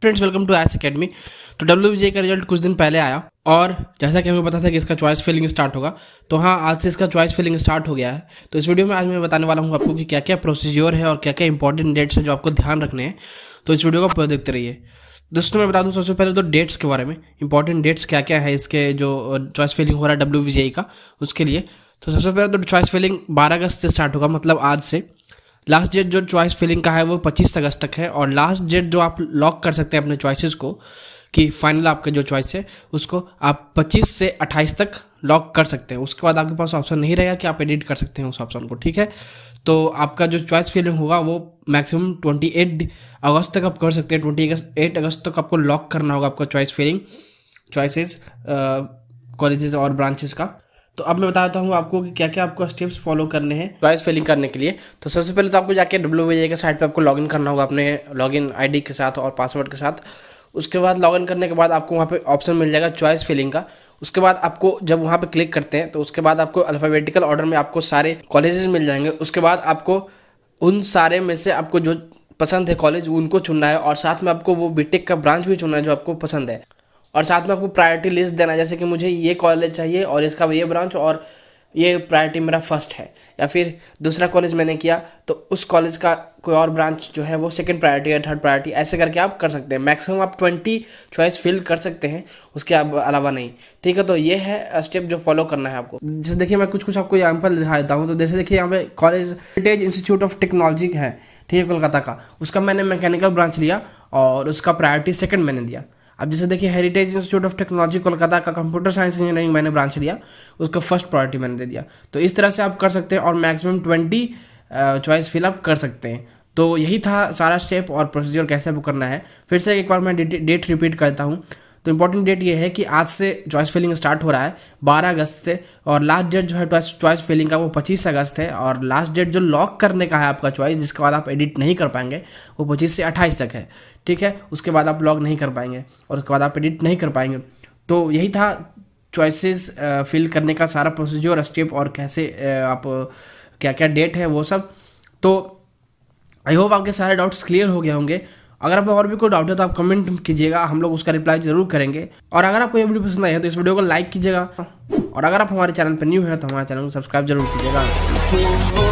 friends welcome to S academy तो W का result कुछ दिन पहले आया और जैसा कि हमें पता था कि इसका चॉइस फिलिंग स्टार्ट होगा तो हाँ आज से इसका चॉइस फिलिंग स्टार्ट हो गया है तो इस वीडियो में आज मैं बताने वाला हूँ आपको कि क्या क्या प्रोसीज्योर है और क्या क्या इंपॉर्टेंट डेट्स हैं जो आपको ध्यान रखने हैं तो इस वीडियो को पूरा देखते रहिए दोस्तों मैं बता दूँ सबसे पहले तो डेट्स के बारे में इंपॉर्टेंट डेट्स क्या क्या है इसके जो चॉइस फिलिंग हो रहा है डब्ल्यू का उसके लिए तो सबसे पहले तो चॉइस फिलिंग 12 अगस्त से स्टार्ट होगा मतलब आज से लास्ट डेट जो चॉइस फिलिंग का है वो 25 अगस्त तक है और लास्ट डेट जो आप लॉक कर सकते हैं अपने चॉइसेस को कि फाइनल आपका जो चॉइस है उसको आप 25 से 28 तक लॉक कर सकते हैं उसके बाद आपके पास ऑप्शन नहीं रहेगा कि आप एडिट कर सकते हैं उस ऑप्शन को ठीक है तो आपका जो चॉइस फिलिंग होगा वो मैक्सिमम 28 अगस्त तक आप कर सकते हैं ट्वेंटी एट अगस्त तक आपको लॉक करना होगा आपका चॉइस फिलिंग चॉइसेस कॉलेजेस और ब्रांचेस का तो अब मैं बताता हूँ आपको कि क्या क्या आपको स्टेप्स फॉलो करने हैं चॉइस फिलिंग करने के लिए तो सबसे पहले तो आपको जाके डब्ल्यू बी के साइट पर आपको लॉगिन करना होगा अपने लॉगिन आईडी के साथ और पासवर्ड के साथ उसके बाद लॉगिन करने के बाद आपको वहाँ पे ऑप्शन मिल जाएगा चॉइस फिलिंग का उसके बाद आपको जब वहाँ पे क्लिक करते हैं तो उसके बाद आपको अल्फ़ाबेटिकल ऑर्डर में आपको सारे कॉलेजेस मिल जाएंगे उसके बाद आपको उन सारे में से आपको जो पसंद है कॉलेज उनको चुनना है और साथ में आपको वो बीटेक का ब्रांच भी चुनना है जो आपको पसंद है और साथ में आपको प्रायोरिटी लिस्ट देना जैसे कि मुझे ये कॉलेज चाहिए और इसका ये ब्रांच और ये प्रायोरिटी मेरा फर्स्ट है या फिर दूसरा कॉलेज मैंने किया तो उस कॉलेज का कोई और ब्रांच जो है वो सेकंड प्रायोरिटी या थर्ड प्रायोरिटी ऐसे करके आप कर सकते हैं मैक्सिमम आप ट्वेंटी चॉइस फिल कर सकते हैं उसके अलावा नहीं ठीक है तो ये है स्टेप जो फॉलो करना है आपको जैसे देखिए मैं कुछ कुछ आपको पर दिखा देता हूँ तो जैसे देखिए यहाँ पे college Heritage Institute of Technology है ठीक है कोलकाता का उसका मैंने मैकेनिकल ब्रांच लिया और उसका प्रायोरिटी सेकेंड मैंने दिया अब जैसे देखिए Heritage Institute of Technology Kolkata का कंप्यूटर साइंस इंजीनियरिंग मैंने ब्रांच लिया उसको फर्स्ट प्रायोरिटी मैंने दे दिया तो इस तरह से आप कर सकते हैं और मैक्सिमम ट्वेंटी चॉइस फिलअप कर सकते हैं तो यही था सारा स्टेप और प्रोसीजर कैसे बुक करना है फिर से एक बार मैं डेट रिपीट करता हूँ तो इंपॉर्टेंट डेट ये है कि आज से चॉइस फिलिंग स्टार्ट हो रहा है 12 अगस्त से और लास्ट डेट जो है चॉइस फिलिंग का वो 25 अगस्त है और लास्ट डेट जो लॉक करने का है आपका चॉइस जिसके बाद आप एडिट नहीं कर पाएंगे वो 25 से 28 तक है ठीक है उसके बाद आप लॉक नहीं कर पाएंगे और उसके बाद आप एडिट नहीं कर पाएंगे तो यही था चॉइसेस फिल करने का सारा प्रोसीजर स्टेप और कैसे आप क्या क्या डेट है वो सब तो आई होप आपके सारे डाउट्स क्लियर हो गए होंगे अगर आपको और भी कोई डाउट है तो आप कमेंट कीजिएगा हम लोग उसका रिप्लाई जरूर करेंगे और अगर आपको ये वीडियो पसंद आई है तो इस वीडियो को लाइक कीजिएगा और अगर आप हमारे चैनल पर न्यू है तो हमारे चैनल को सब्सक्राइब जरूर कीजिएगा